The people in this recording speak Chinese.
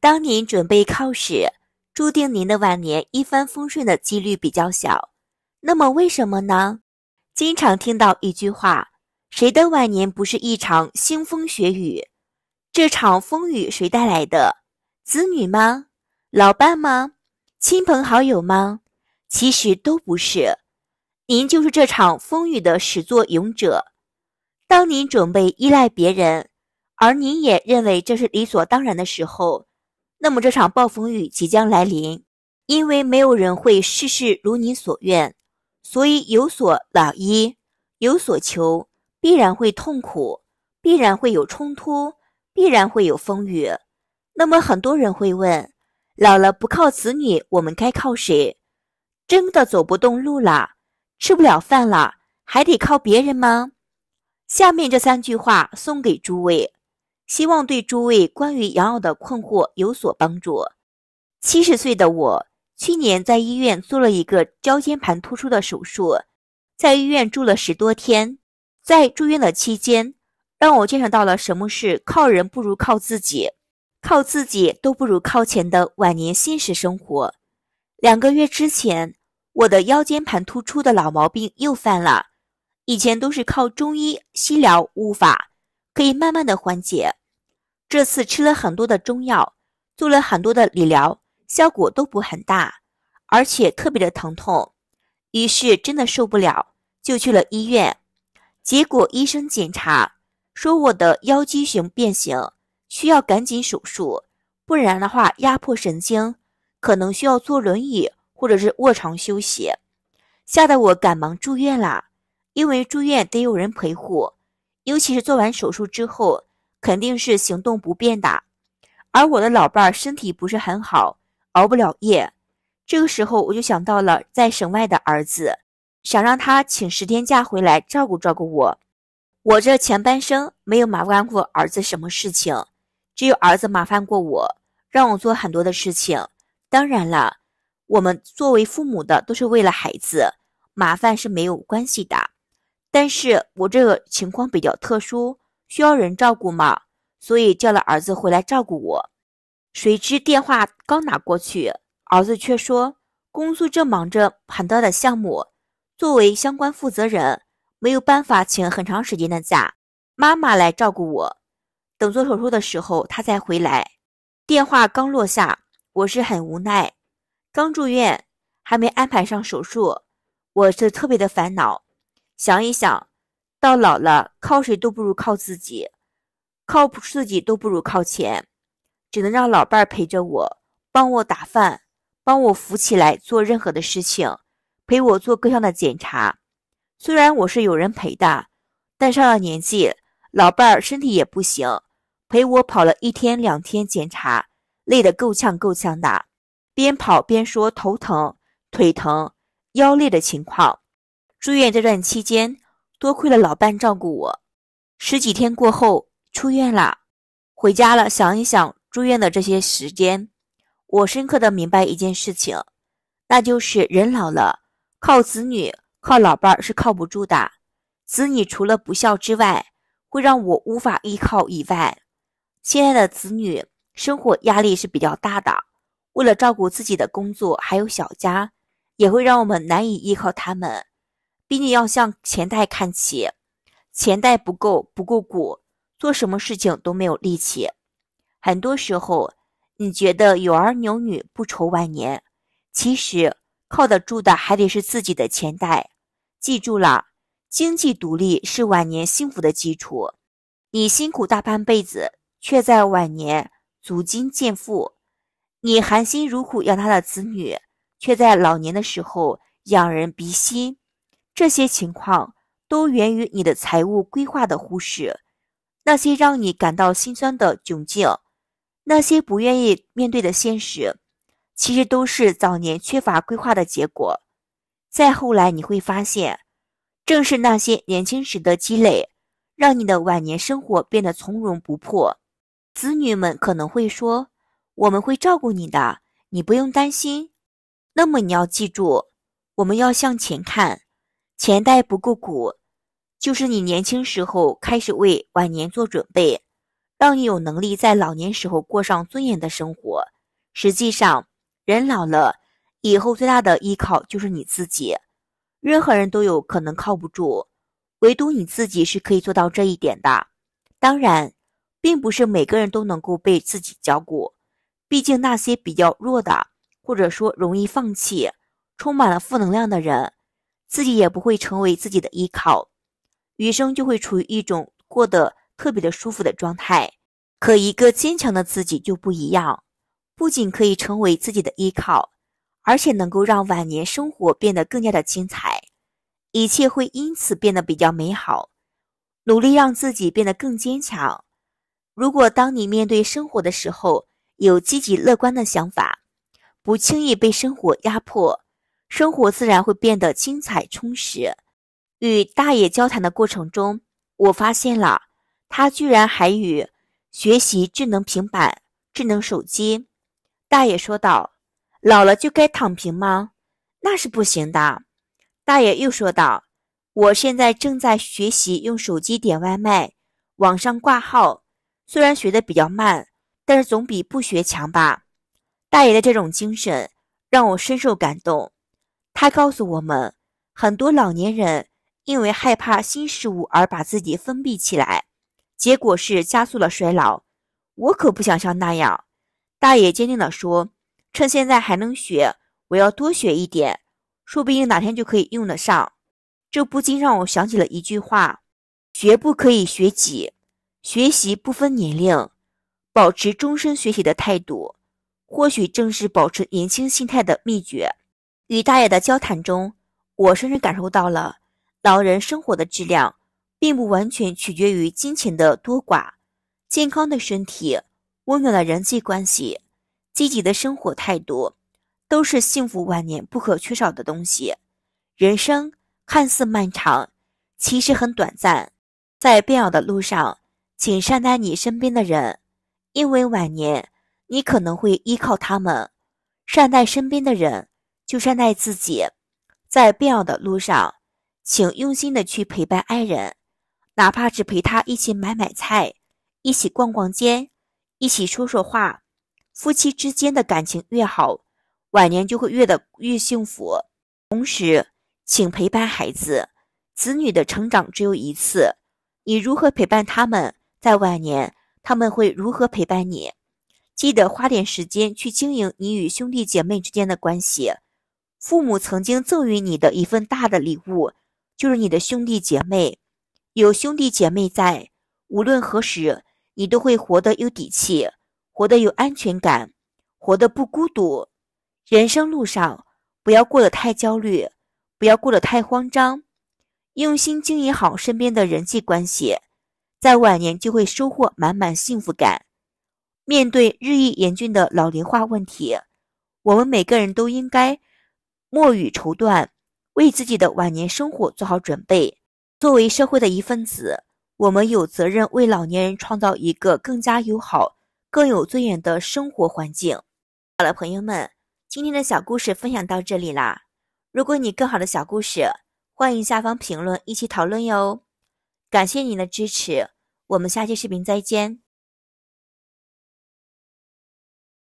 当您准备靠时，注定您的晚年一帆风顺的几率比较小。那么为什么呢？经常听到一句话：“谁的晚年不是一场腥风血雨？”这场风雨谁带来的？子女吗？老伴吗？亲朋好友吗？其实都不是，您就是这场风雨的始作俑者。当您准备依赖别人，而您也认为这是理所当然的时候。那么这场暴风雨即将来临，因为没有人会事事如你所愿，所以有所老，一有所求，必然会痛苦，必然会有冲突，必然会有风雨。那么很多人会问：老了不靠子女，我们该靠谁？真的走不动路了，吃不了饭了，还得靠别人吗？下面这三句话送给诸位。希望对诸位关于养老的困惑有所帮助。七十岁的我，去年在医院做了一个腰间盘突出的手术，在医院住了十多天。在住院的期间，让我见识到了什么是靠人不如靠自己，靠自己都不如靠钱的晚年现实生活。两个月之前，我的腰间盘突出的老毛病又犯了，以前都是靠中医、西疗、物法，可以慢慢的缓解。这次吃了很多的中药，做了很多的理疗，效果都不很大，而且特别的疼痛，于是真的受不了，就去了医院。结果医生检查说我的腰肌型变形，需要赶紧手术，不然的话压迫神经，可能需要坐轮椅或者是卧床休息。吓得我赶忙住院了，因为住院得有人陪护，尤其是做完手术之后。肯定是行动不便的。而我的老伴儿身体不是很好，熬不了夜。这个时候我就想到了在省外的儿子，想让他请十天假回来照顾照顾我。我这前半生没有麻烦过儿子什么事情，只有儿子麻烦过我，让我做很多的事情。当然了，我们作为父母的都是为了孩子，麻烦是没有关系的。但是我这个情况比较特殊。需要人照顾吗？所以叫了儿子回来照顾我。谁知电话刚打过去，儿子却说：“公司正忙着很大的项目，作为相关负责人，没有办法请很长时间的假，妈妈来照顾我，等做手术的时候他再回来。”电话刚落下，我是很无奈。刚住院，还没安排上手术，我是特别的烦恼。想一想。到老了，靠谁都不如靠自己，靠自己都不如靠钱，只能让老伴儿陪着我，帮我打饭，帮我扶起来做任何的事情，陪我做各项的检查。虽然我是有人陪的，但上了年纪，老伴儿身体也不行，陪我跑了一天两天检查，累得够呛够呛的，边跑边说头疼、腿疼、腰累的情况。住院这段期间。多亏了老伴照顾我，十几天过后出院了，回家了。想一想住院的这些时间，我深刻的明白一件事情，那就是人老了，靠子女、靠老伴是靠不住的。子女除了不孝之外，会让我无法依靠以外，现在的子女生活压力是比较大的，为了照顾自己的工作还有小家，也会让我们难以依靠他们。毕竟要向钱袋看齐，钱袋不够，不够鼓，做什么事情都没有力气。很多时候，你觉得有儿有女不愁晚年，其实靠得住的还得是自己的钱袋。记住了，经济独立是晚年幸福的基础。你辛苦大半辈子，却在晚年足金见富；你含辛茹苦养大的子女，却在老年的时候养人鼻息。这些情况都源于你的财务规划的忽视，那些让你感到心酸的窘境，那些不愿意面对的现实，其实都是早年缺乏规划的结果。再后来你会发现，正是那些年轻时的积累，让你的晚年生活变得从容不迫。子女们可能会说：“我们会照顾你的，你不用担心。”那么你要记住，我们要向前看。钱袋不够鼓，就是你年轻时候开始为晚年做准备，让你有能力在老年时候过上尊严的生活。实际上，人老了以后最大的依靠就是你自己。任何人都有可能靠不住，唯独你自己是可以做到这一点的。当然，并不是每个人都能够被自己照顾，毕竟那些比较弱的，或者说容易放弃、充满了负能量的人。自己也不会成为自己的依靠，余生就会处于一种过得特别的舒服的状态。可一个坚强的自己就不一样，不仅可以成为自己的依靠，而且能够让晚年生活变得更加的精彩，一切会因此变得比较美好。努力让自己变得更坚强。如果当你面对生活的时候有积极乐观的想法，不轻易被生活压迫。生活自然会变得精彩充实。与大爷交谈的过程中，我发现了他居然还与学习智能平板、智能手机。大爷说道：“老了就该躺平吗？那是不行的。”大爷又说道：“我现在正在学习用手机点外卖、网上挂号，虽然学的比较慢，但是总比不学强吧。”大爷的这种精神让我深受感动。他告诉我们，很多老年人因为害怕新事物而把自己封闭起来，结果是加速了衰老。我可不想像那样。大爷坚定地说：“趁现在还能学，我要多学一点，说不定哪天就可以用得上。”这不禁让我想起了一句话：“学不可以学己，学习不分年龄，保持终身学习的态度，或许正是保持年轻心态的秘诀。”与大爷的交谈中，我深深感受到了，老人生活的质量并不完全取决于金钱的多寡，健康的身体、温暖的人际关系、积极的生活态度，都是幸福晚年不可缺少的东西。人生看似漫长，其实很短暂，在变老的路上，请善待你身边的人，因为晚年你可能会依靠他们。善待身边的人。就善待自己，在必要的路上，请用心的去陪伴爱人，哪怕只陪他一起买买菜，一起逛逛街，一起说说话。夫妻之间的感情越好，晚年就会越的越幸福。同时，请陪伴孩子，子女的成长只有一次，你如何陪伴他们，在晚年，他们会如何陪伴你？记得花点时间去经营你与兄弟姐妹之间的关系。父母曾经赠予你的一份大的礼物，就是你的兄弟姐妹。有兄弟姐妹在，无论何时，你都会活得有底气，活得有安全感，活得不孤独。人生路上，不要过得太焦虑，不要过得太慌张，用心经营好身边的人际关系，在晚年就会收获满满幸福感。面对日益严峻的老龄化问题，我们每个人都应该。莫与绸缎，为自己的晚年生活做好准备。作为社会的一份子，我们有责任为老年人创造一个更加友好、更有尊严的生活环境。好了，朋友们，今天的小故事分享到这里啦。如果你更好的小故事，欢迎下方评论一起讨论哟。感谢您的支持，我们下期视频再见。